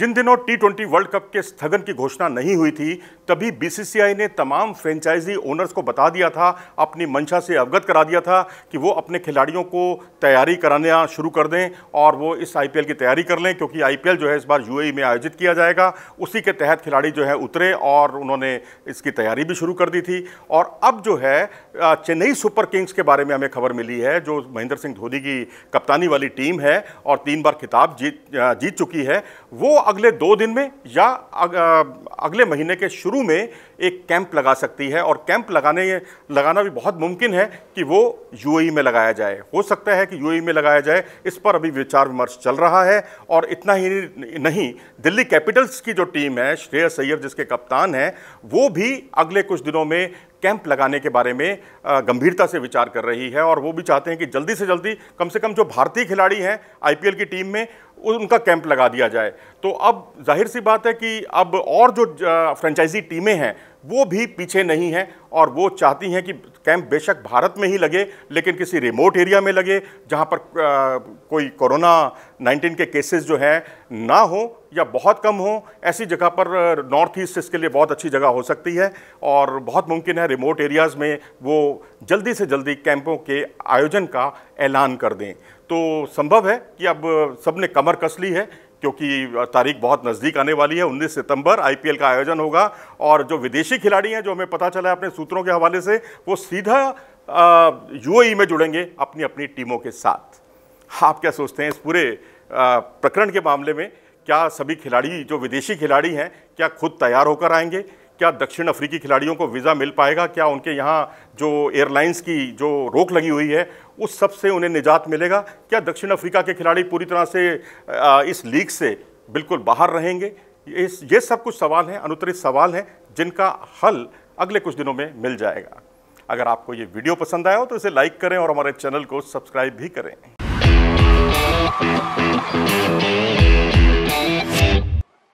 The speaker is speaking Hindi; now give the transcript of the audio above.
जिन दिनों टी ट्वेंटी वर्ल्ड कप के स्थगन की घोषणा नहीं हुई थी तभी बीसीसीआई ने तमाम फ्रेंचाइजी ओनर्स को बता दिया था अपनी मंशा से अवगत करा दिया था कि वो अपने खिलाड़ियों को तैयारी कराना शुरू कर दें और वो इस आईपीएल की तैयारी कर लें क्योंकि आईपीएल जो है इस बार यूएई e में आयोजित किया जाएगा उसी के तहत खिलाड़ी जो है उतरे और उन्होंने इसकी तैयारी भी शुरू कर दी थी और अब जो है चेन्नई सुपर किंग्स के बारे में हमें खबर मिली है जो महेंद्र सिंह धोनी की कप्तानी वाली टीम है और तीन बार खिताब जीत जीत चुकी है वो अगले दो दिन में या अगले महीने के शुरू में एक कैंप लगा सकती है और कैंप लगाने लगाना भी बहुत मुमकिन है कि वो यूएई में लगाया जाए हो सकता है कि यूएई में लगाया जाए इस पर अभी विचार विमर्श चल रहा है और इतना ही नहीं दिल्ली कैपिटल्स की जो टीम है श्रेय सैयद जिसके कप्तान हैं वो भी अगले कुछ दिनों में कैंप लगाने के बारे में गंभीरता से विचार कर रही है और वो भी चाहते हैं कि जल्दी से जल्दी कम से कम जो भारतीय खिलाड़ी हैं आईपीएल की टीम में उनका कैंप लगा दिया जाए तो अब जाहिर सी बात है कि अब और जो फ्रेंचाइजी टीमें हैं वो भी पीछे नहीं हैं और वो चाहती हैं कि कैंप बेशक भारत में ही लगे लेकिन किसी रिमोट एरिया में लगे जहाँ पर आ, कोई कोरोना 19 के केसेस जो हैं ना हो या बहुत कम हो ऐसी जगह पर नॉर्थ ईस्ट इसके लिए बहुत अच्छी जगह हो सकती है और बहुत मुमकिन है रिमोट एरियाज़ में वो जल्दी से जल्दी कैंपों के आयोजन का ऐलान कर दें तो संभव है कि अब सबने कमर कस ली है क्योंकि तारीख बहुत नज़दीक आने वाली है 19 सितंबर आईपीएल का आयोजन होगा और जो विदेशी खिलाड़ी हैं जो हमें पता चला है अपने सूत्रों के हवाले से वो सीधा यूएई में जुड़ेंगे अपनी अपनी टीमों के साथ आप क्या सोचते हैं इस पूरे प्रकरण के मामले में क्या सभी खिलाड़ी जो विदेशी खिलाड़ी हैं क्या खुद तैयार होकर आएंगे क्या दक्षिण अफ्रीकी खिलाड़ियों को वीज़ा मिल पाएगा क्या उनके यहाँ जो एयरलाइंस की जो रोक लगी हुई है उस सब से उन्हें निजात मिलेगा क्या दक्षिण अफ्रीका के खिलाड़ी पूरी तरह से इस लीग से बिल्कुल बाहर रहेंगे इस ये सब कुछ सवाल हैं अनुतरित सवाल हैं जिनका हल अगले कुछ दिनों में मिल जाएगा अगर आपको ये वीडियो पसंद आया हो तो इसे लाइक करें और हमारे चैनल को सब्सक्राइब भी करें